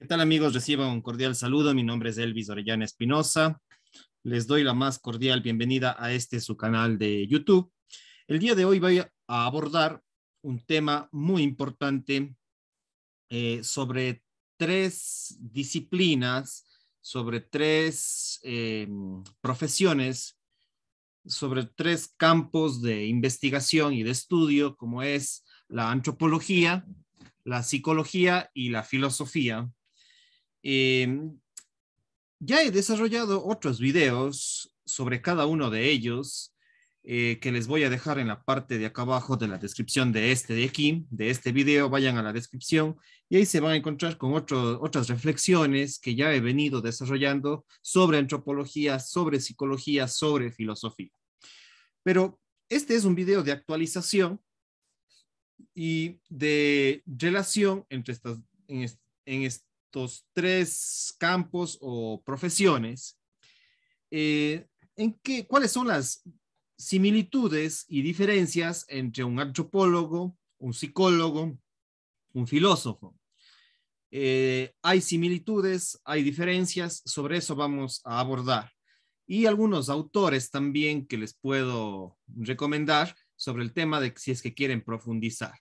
¿Qué tal amigos? Reciban un cordial saludo. Mi nombre es Elvis Orellana Espinosa. Les doy la más cordial bienvenida a este su canal de YouTube. El día de hoy voy a abordar un tema muy importante eh, sobre tres disciplinas, sobre tres em, profesiones, sobre tres campos de investigación y de estudio, como es la antropología, la psicología y la filosofía Em, ya he desarrollado otros videos sobre cada uno de ellos eh, que les voy a dejar en la parte de acá abajo de la descripción de este de aquí, de este video. Vayan a la descripción y ahí se van a encontrar con otros otras reflexiones que ya he venido desarrollando sobre antropología, sobre psicología, sobre filosofía. Pero este es un video de actualización y de relación entre estas, en tres campos o profesiones, eh, ¿en qué, ¿cuáles son las similitudes y diferencias entre un antropólogo, un psicólogo, un filósofo? Eh, hay similitudes, hay diferencias, sobre eso vamos a abordar. Y algunos autores también que les puedo recomendar sobre el tema de si es que quieren profundizar.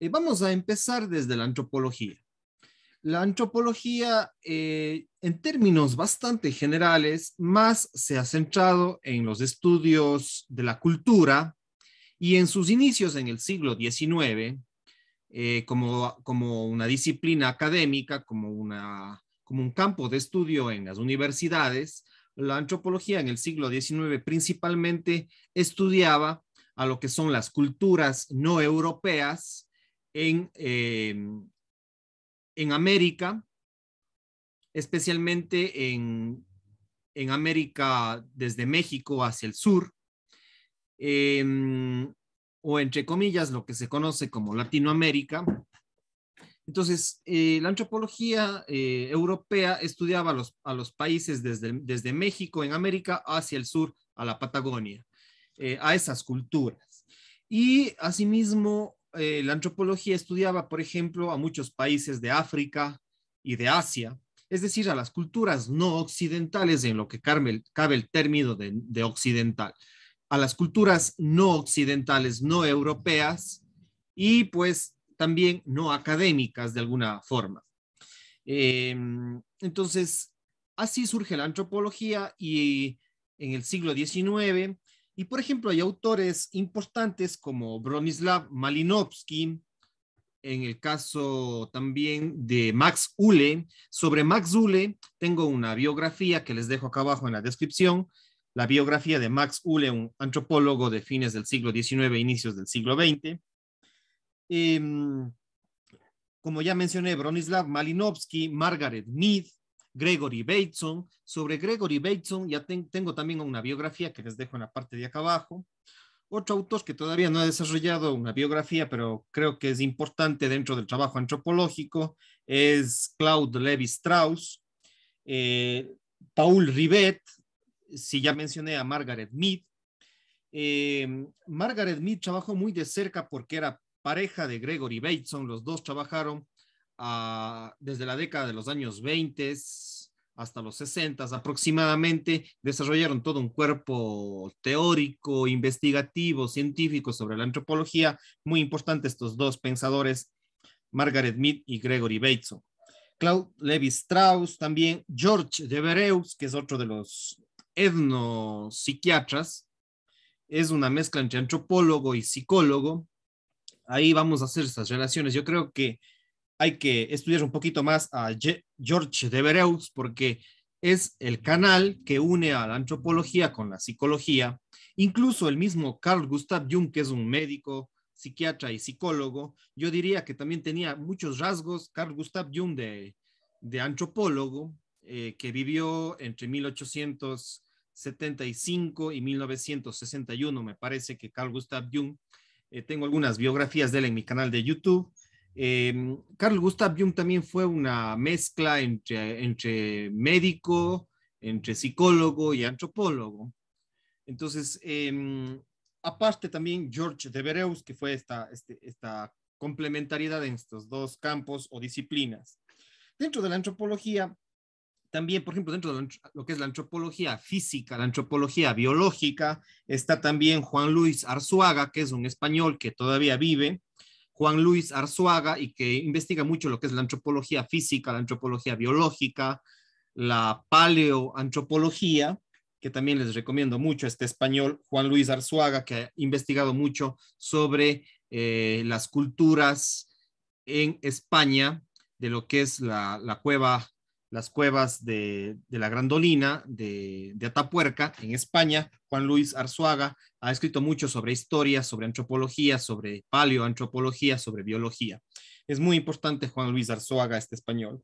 Eh, vamos a empezar desde la antropología la antropología, eh, en términos bastante generales, más se ha centrado en los estudios de la cultura y en sus inicios en el siglo XIX, eh, como, como una disciplina académica, como, una, como un campo de estudio en las universidades, la antropología en el siglo XIX principalmente estudiaba a lo que son las culturas no europeas en... Eh, en América, especialmente en, América desde México hacia el sur, em, o entre comillas lo que se conoce como Latinoamérica. Entonces, eh, la antropología eh, europea estudiaba a los, a los países desde, desde, México en América hacia el sur, a la Patagonia, eh, a esas culturas. Y asimismo, eh, la antropología estudiaba, por ejemplo, a muchos países de África y de Asia, es decir, a las culturas no occidentales, en lo que Carmel, cabe el término de, occidental, a las culturas no occidentales, no europeas y pues también no académicas de alguna forma. Em, entonces, así surge la antropología y en el siglo XIX y por ejemplo, hay autores importantes como Bronislav Malinowski, en el caso también de Max Ule. Sobre Max Ule tengo una biografía que les dejo acá abajo en la descripción, la biografía de Max Ule, un antropólogo de fines del siglo XIX, inicios del siglo XX. Em, como ya mencioné, Bronislav Malinowski, Margaret Mead, Gregory Bateson. Sobre Gregory Bateson ya tengo también una biografía que les dejo en la parte de acá abajo. Otro autor que todavía no ha desarrollado una biografía, pero creo que es importante dentro del trabajo antropológico, es Claude Levi Strauss, eh, Paul Rivet, si ya mencioné a Margaret Mead. Eh, Margaret Mead trabajó muy de cerca porque era pareja de Gregory Bateson, los dos trabajaron desde la década de los años 20 hasta los 60 aproximadamente, desarrollaron todo un cuerpo teórico, investigativo, científico sobre la antropología, muy importante estos dos pensadores, Margaret Mead y Gregory Bateson. Claude Levi Strauss, también George de que es otro de los etnopsiquiatras, es una mezcla entre antropólogo y psicólogo. Ahí vamos a hacer esas relaciones. Yo creo que hay que estudiar un poquito más a George de porque es el canal que une a la antropología con la psicología. Incluso el mismo Carl Gustav Jung, que es un médico, psiquiatra y psicólogo, yo diría que también tenía muchos rasgos Carl Gustav Jung de, de antropólogo, eh, que vivió entre 1875 y 1961, me parece que Carl Gustav Jung. Eh, tengo algunas biografías de él en mi canal de YouTube Em, Carl Gustav Jung también fue una mezcla entre, médico, entre psicólogo y antropólogo. Entonces, em, aparte también George de Bereus, que fue esta, este, esta complementariedad en estos dos campos o disciplinas. Dentro de la antropología, también, por ejemplo, dentro de lo que es la antropología física, la antropología biológica, está también Juan Luis Arzuaga, que es un español que todavía vive, Juan Luis Arzuaga y que investiga mucho lo que es la antropología física, la antropología biológica, la paleoantropología, que también les recomiendo mucho este español, Juan Luis Arzuaga, que ha investigado mucho sobre eh, las culturas en España, de lo que es la, la cueva las cuevas de, la Grandolina, de, Atapuerca, en España. Juan Luis Arzuaga ha escrito mucho sobre historia, sobre antropología, sobre paleoantropología, sobre biología. Es muy importante Juan Luis Arzuaga, este español.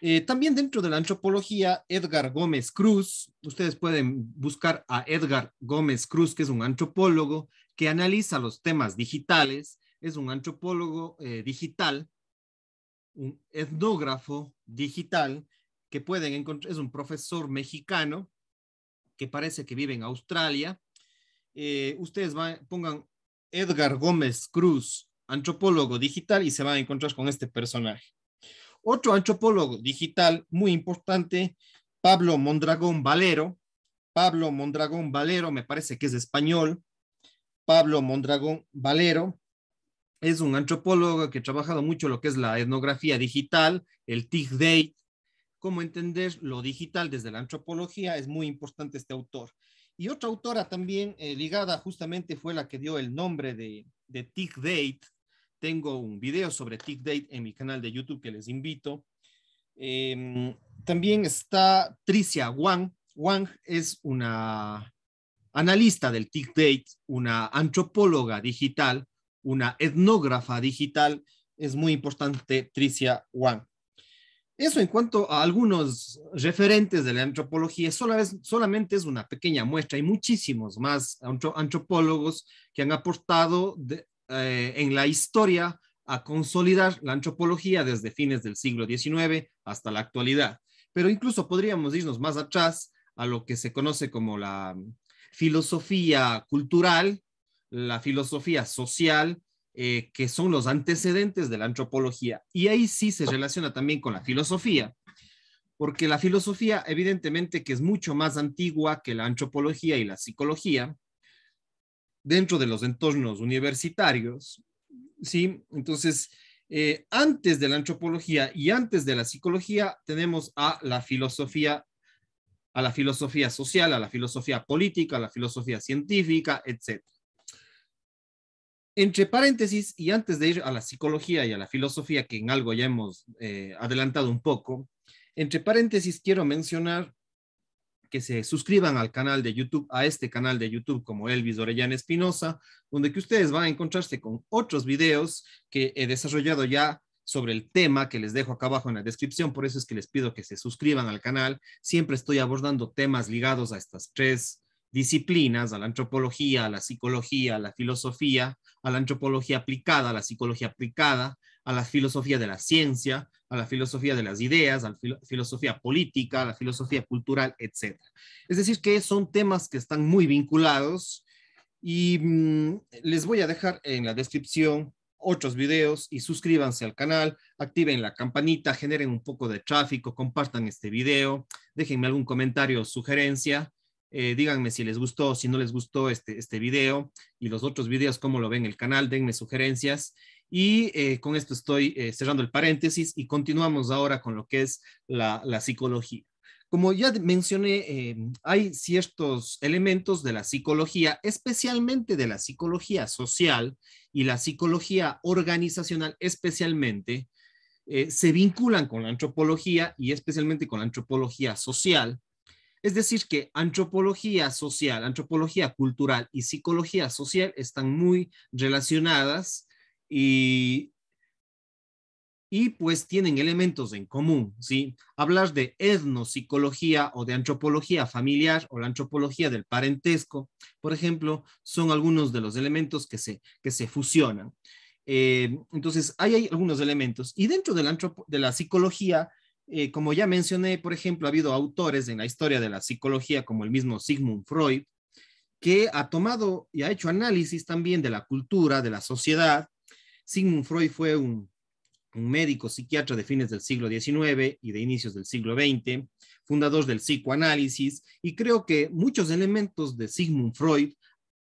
Eh, también dentro de la antropología, Edgar Gómez Cruz, ustedes pueden buscar a Edgar Gómez Cruz, que es un antropólogo que analiza los temas digitales, es un antropólogo eh, digital un etnógrafo digital que pueden encontrar, es un profesor mexicano que parece que vive en Australia. Eh, ustedes pongan Edgar Gómez Cruz, antropólogo digital, y se van a encontrar con este personaje. Otro antropólogo digital muy importante, Pablo Mondragón Valero. Pablo Mondragón Valero, me parece que es español. Pablo Mondragón Valero es un antropólogo que ha trabajado mucho lo que es la etnografía digital, el tick date Cómo entender lo digital desde la antropología es muy importante este autor. Y otra autora también eh, ligada justamente fue la que dio el nombre de, de Tick Date. Tengo un video sobre Tick Date en mi canal de YouTube que les invito. Em, también está Tricia Wang. Wang es una analista del Tick Date, una antropóloga digital una etnógrafa digital, es muy importante Tricia Wang. Eso en cuanto a algunos referentes de la antropología, solamente es una pequeña muestra. Hay muchísimos más antropólogos que han aportado eh, en la historia a consolidar la antropología desde fines del siglo XIX hasta la actualidad. Pero incluso podríamos irnos más atrás a lo que se conoce como la mm, filosofía cultural, la filosofía social, eh, que son los antecedentes de la antropología. Y ahí sí se relaciona también con la filosofía, porque la filosofía evidentemente que es mucho más antigua que la antropología y la psicología dentro de los entornos universitarios, ¿sí? Entonces, eh, antes de la antropología y antes de la psicología tenemos a la filosofía a la filosofía social, a la filosofía política, a la filosofía científica, etc entre paréntesis, y antes de ir a la psicología y a la filosofía, que en algo ya hemos eh, adelantado un poco, entre paréntesis quiero mencionar que se suscriban al canal de YouTube, a este canal de YouTube como Elvis Orellana Espinosa, donde que ustedes van a encontrarse con otros videos que he desarrollado ya sobre el tema que les dejo acá abajo en la descripción, por eso es que les pido que se suscriban al canal. Siempre estoy abordando temas ligados a estas tres disciplinas, a la antropología, a la psicología, a la filosofía, a la antropología aplicada, a la psicología aplicada, a la filosofía de la ciencia, a la filosofía de las ideas, a la filosofía política, a la filosofía cultural, etc. Es decir, que son temas que están muy vinculados y mm, les voy a dejar en la descripción otros videos y suscríbanse al canal, activen la campanita, generen un poco de tráfico, compartan este video, déjenme algún comentario o sugerencia eh, díganme si les gustó, si no les gustó este, este video y los otros videos, cómo lo ven el canal, denme sugerencias. Y eh, con esto estoy eh, cerrando el paréntesis y continuamos ahora con lo que es la psicología. Como ya mencioné, em, hay ciertos elementos de la psicología, especialmente de la psicología social y la psicología organizacional, especialmente, se vinculan con la antropología y especialmente con la antropología social, es decir, que antropología social, antropología cultural y psicología social están muy relacionadas y, y pues tienen elementos en común, ¿sí? Hablar de etnopsicología o de antropología familiar o la antropología del parentesco, por ejemplo, son algunos de los elementos que se, que se fusionan. Eh, entonces, hay algunos elementos. Y dentro de la, de la psicología eh, como ya mencioné, por ejemplo, ha habido autores en la historia de la psicología, como el mismo Sigmund Freud, que ha tomado y ha hecho análisis también de la cultura, de la sociedad. Sigmund Freud fue un médico psiquiatra de fines del siglo XIX y de inicios del siglo XX, fundador del psicoanálisis, y creo que muchos elementos de Sigmund Freud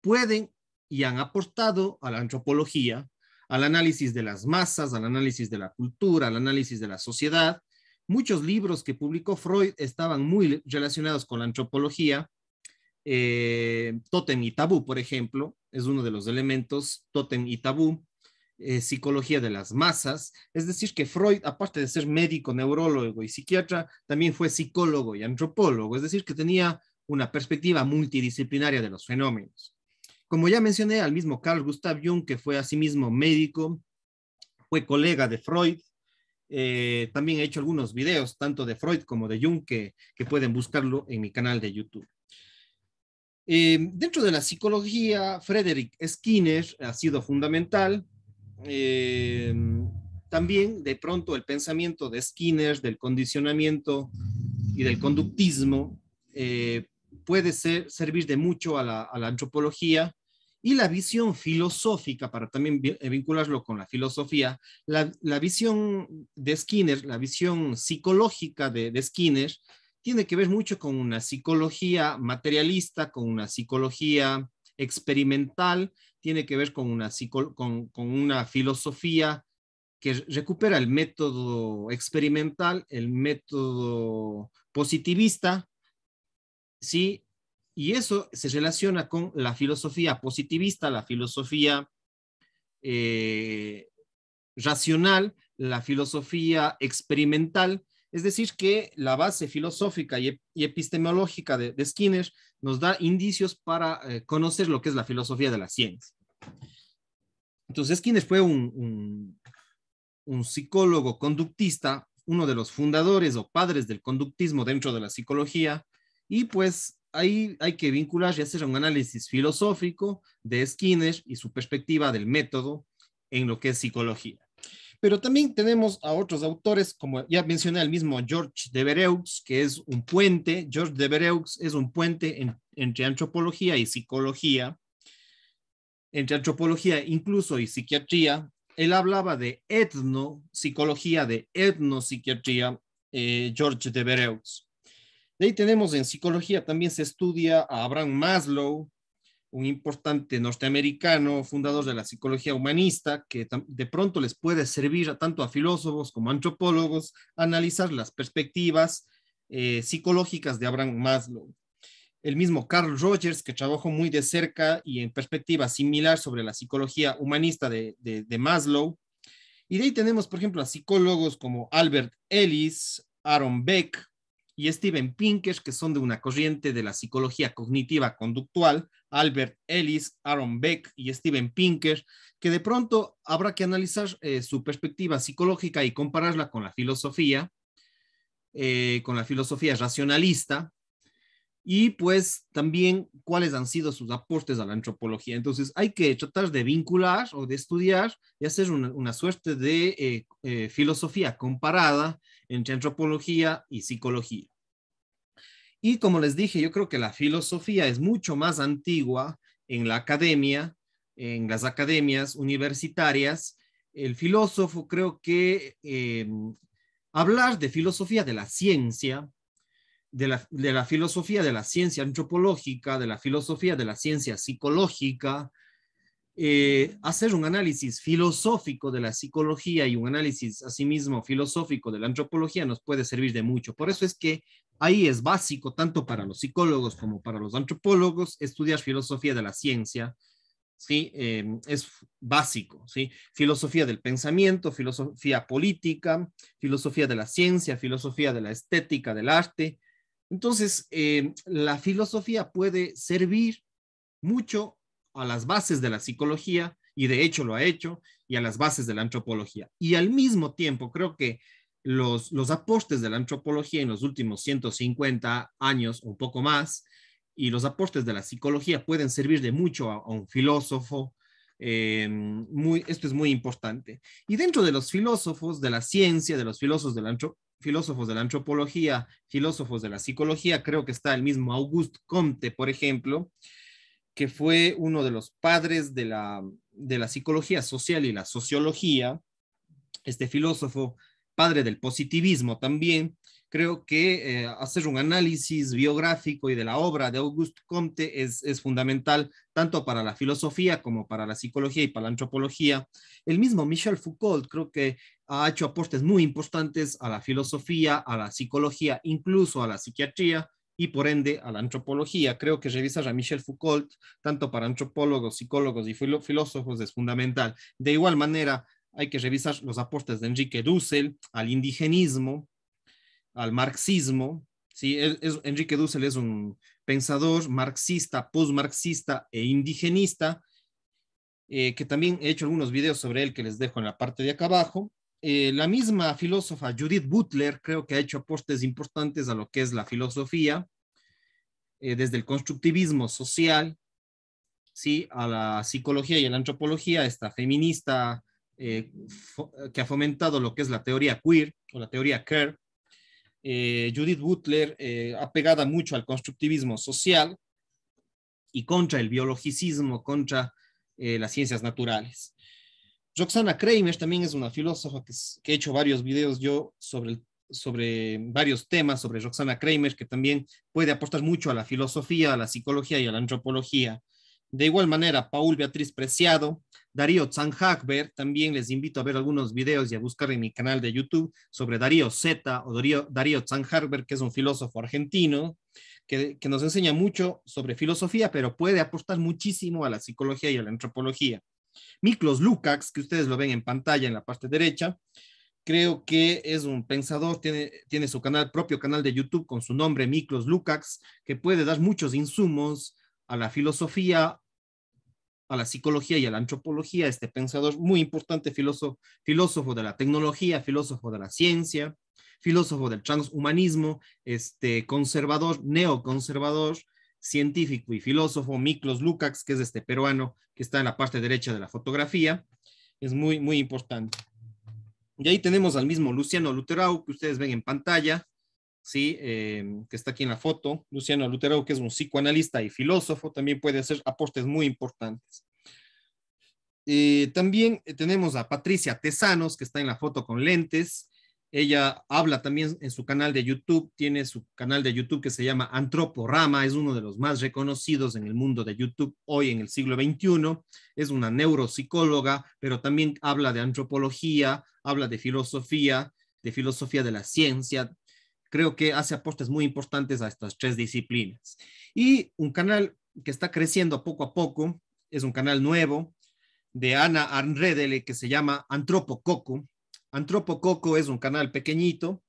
pueden y han aportado a la antropología, al análisis de las masas, al análisis de la cultura, al análisis de la sociedad, Muchos libros que publicó Freud estaban muy relacionados con la antropología. Eh, Totem y Tabú, por ejemplo, es uno de los elementos, Totem y Tabú, eh, psicología de las masas. Es decir, que Freud, aparte de ser médico, neurólogo y psiquiatra, también fue psicólogo y antropólogo, es decir, que tenía una perspectiva multidisciplinaria de los fenómenos. Como ya mencioné, al mismo Carl Gustav Jung, que fue asimismo médico, fue colega de Freud, eh, también he hecho algunos videos, tanto de Freud como de Jung, que, pueden buscarlo en mi canal de YouTube. Em, dentro de la psicología, Frederick Skinner ha sido fundamental. Em, también, de pronto, el pensamiento de Skinner, del condicionamiento y del conductismo, eh, puede servir de mucho a la antropología y la visión filosófica, para también eh, vincularlo con la filosofía, la, visión de Skinner, la visión psicológica de, Skinner, tiene que ver mucho con una psicología materialista, con una psicología experimental, tiene que ver con una, con una filosofía que recupera el método experimental, el método positivista, ¿sí? Y eso se relaciona con la filosofía positivista, la filosofía eh, racional, la filosofía experimental, es decir, que la base filosófica y epistemológica de, Skinner nos da indicios para eh, conocer lo que es la filosofía de la ciencia. Entonces, Skinner fue un psicólogo conductista, uno de los fundadores o padres del conductismo dentro de la psicología, y pues ahí hay que vincular y hacer un análisis filosófico de Skinner y su perspectiva del método en lo que es psicología. Pero también tenemos a otros autores, como ya mencioné el mismo George de Bereux, que es un puente, George de Bereux es un puente entre antropología y psicología, entre antropología incluso y psiquiatría. Él hablaba de etnopsicología, de etnopsiquiatría, eh, George de Bereux. De ahí tenemos en psicología también se estudia a Abraham Maslow, un importante norteamericano, fundador de la psicología humanista, que de pronto les puede servir tanto a filósofos como a antropólogos analizar las perspectivas eh, psicológicas de Abraham Maslow. El mismo Carl Rogers, que trabajó muy de cerca y en perspectiva similar sobre la psicología humanista de, de Maslow. Y de ahí tenemos, por ejemplo, a psicólogos como Albert Ellis, Aaron Beck, y Steven Pinker, que son de una corriente de la psicología cognitiva conductual, Albert Ellis, Aaron Beck y Steven Pinker, que de pronto habrá que analizar eh, su perspectiva psicológica y compararla con la filosofía, eh, con la filosofía racionalista, y pues también cuáles han sido sus aportes a la antropología. Entonces hay que tratar de vincular o de estudiar y hacer una, una suerte de eh, filosofía comparada entre antropología y psicología. Y como les dije, yo creo que la filosofía es mucho más antigua en la academia, en las academias universitarias. El filósofo creo que eh, hablar de filosofía de la ciencia, de la, filosofía de la ciencia antropológica, de la filosofía de la ciencia psicológica, eh, hacer un análisis filosófico de la psicología y un análisis asimismo filosófico de la antropología nos puede servir de mucho. Por eso es que ahí es básico, tanto para los psicólogos como para los antropólogos, estudiar filosofía de la ciencia. Sí, em, es básico, ¿sí? Filosofía del pensamiento, filosofía política, filosofía de la ciencia, filosofía de la estética, del arte. Entonces, em, la filosofía puede servir mucho a las bases de la psicología, y de hecho lo ha hecho, y a las bases de la antropología. Y al mismo tiempo, creo que los, los aportes de la antropología en los últimos 150 años, un poco más, y los aportes de la psicología pueden servir de mucho a, un filósofo. Em, muy, esto es muy importante. Y dentro de los filósofos de la ciencia, de los filósofos de filósofos de la antropología, filósofos de la psicología, creo que está el mismo Auguste Comte, por ejemplo, que fue uno de los padres de la, psicología social y la sociología, este filósofo, padre del positivismo también, creo que eh, hacer un análisis biográfico y de la obra de Auguste Comte es, fundamental tanto para la filosofía como para la psicología y para la antropología. El mismo Michel Foucault creo que ha hecho aportes muy importantes a la filosofía, a la psicología, incluso a la psiquiatría y por ende a la antropología. Creo que revisar a Michel Foucault, tanto para antropólogos, psicólogos y filósofos, es fundamental. De igual manera, hay que revisar los aportes de Enrique Dussel al indigenismo, al marxismo. ¿sí? Enrique Dussel es un pensador marxista, postmarxista e indigenista, eh, que también he hecho algunos videos sobre él que les dejo en la parte de acá abajo. Eh, la misma filósofa Judith Butler creo que ha hecho aportes importantes a lo que es la filosofía, eh, desde el constructivismo social, ¿sí? a la psicología y a la antropología, esta feminista eh, que ha fomentado lo que es la teoría queer o la teoría queer. Judith Butler, apegada mucho al constructivismo social y contra el biologicismo, contra las ciencias naturales. Roxana Kramer también es una filósofa que, he hecho varios videos yo sobre sobre varios temas, sobre Roxana Kramer, que también puede aportar mucho a la filosofía, a la psicología y a la antropología. De igual manera, Paul Beatriz Preciado, Darío Zanjagber, también les invito a ver algunos videos y a buscar en mi canal de YouTube sobre Darío Zeta, o Darío, Darío que es un filósofo argentino, que nos enseña mucho sobre filosofía, pero puede aportar muchísimo a la psicología y a la antropología. Miklos Lukács, que ustedes lo ven en pantalla en la parte derecha, creo que es un pensador, tiene, su canal, propio canal de YouTube con su nombre, Miklos Lukács, que puede dar muchos insumos a la filosofía, a la psicología y a la antropología, este pensador muy importante, filósofo, filósofo de la tecnología, filósofo de la ciencia, filósofo del transhumanismo, este conservador, neoconservador, científico y filósofo Miklos Lukács, que es este peruano que está en la parte derecha de la fotografía. Es muy, muy importante. Y ahí tenemos al mismo Luciano Luterau, que ustedes ven en pantalla, ¿sí? Em, que está aquí en la foto. Luciano Luterau, que es un psicoanalista y filósofo, también puede hacer aportes muy importantes. Eh, también tenemos a Patricia Tesanos, que está en la foto con lentes. Ella habla también en su canal de YouTube, tiene su canal de YouTube que se llama Antroporama, es uno de los más reconocidos en el mundo de YouTube hoy en el siglo XXI. Es una neuropsicóloga, pero también habla de antropología, habla de filosofía, de filosofía de la ciencia. Creo que hace aportes muy importantes a estas tres disciplinas. Y un canal que está creciendo poco a poco, es un canal nuevo de Ana Arnredele que se llama Antropococo Antropococo es un canal pequeñito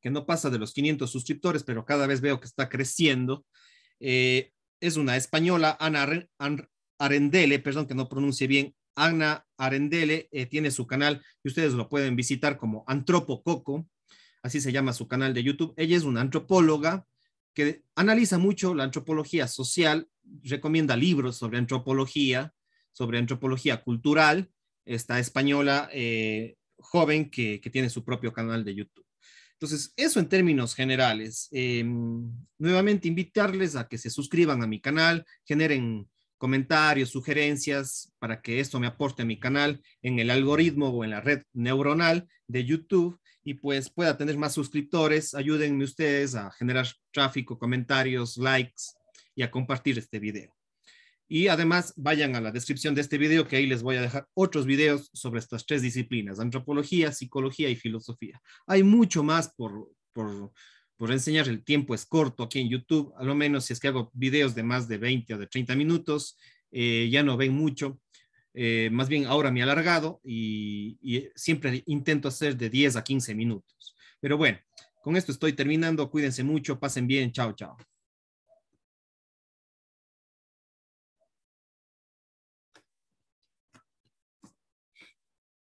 que no pasa de los 500 suscriptores, pero cada vez veo que está creciendo. Eh, es una española, Ana Arendele, perdón que no pronuncie bien, Ana Arendele eh, tiene su canal y ustedes lo pueden visitar como Antropococo, así se llama su canal de YouTube. Ella es una antropóloga que analiza mucho la antropología social, recomienda libros sobre antropología, sobre antropología cultural. Esta española eh, joven que, tiene su propio canal de YouTube. Entonces, eso en términos generales. Eh, nuevamente, invitarles a que se suscriban a mi canal, generen comentarios, sugerencias, para que esto me aporte a mi canal en el algoritmo o en la red neuronal de YouTube y pues pueda tener más suscriptores. Ayúdenme ustedes a generar tráfico, comentarios, likes y a compartir este video. Y además vayan a la descripción de este video que ahí les voy a dejar otros videos sobre estas tres disciplinas, antropología, psicología y filosofía. Hay mucho más por, por, enseñar, el tiempo es corto aquí en YouTube, a lo menos si es que hago videos de más de 20 o de 30 minutos, eh, ya no ven mucho. Eh, más bien ahora me he alargado y, y siempre intento hacer de 10 a 15 minutos. Pero bueno, con esto estoy terminando. Cuídense mucho, pasen bien, chao, chao.